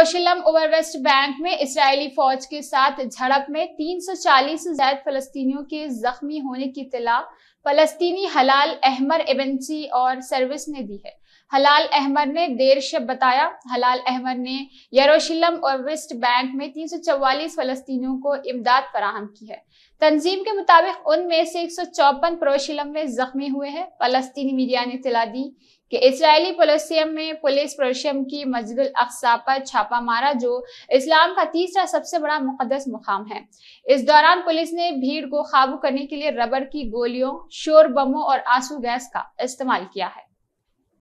यरूशलम ओवर West Bank में इसराइली फौज के साथ झड़प में 340 से ज्यादा फलस्तीनियों के जख्मी होने की इतला फलस्तीनी हलाल अहमर एवेंसी और सर्विस ने दी है हलाल अहमद ने देर शब बताया हलाल अहमद ने यरोशिलम और वेस्ट बैंक में 344 फलस्तीनियों को इमदाद फराहम की है तंजीम के मुताबिक उनमें से एक सौ चौपन प्रोशिलम में जख्मी हुए हैं फलस्तीनी मीडिया ने तला दी कि इसराइली पोलिसियम में पुलिस प्रोशियम की मस्जिद अकसा पर छापा मारा जो इस्लाम का तीसरा सबसे बड़ा मुकदस मुकाम है इस दौरान पुलिस ने भीड़ को काबू करने के लिए रबर की गोलियों शोर बमों और आंसू गैस का इस्तेमाल किया है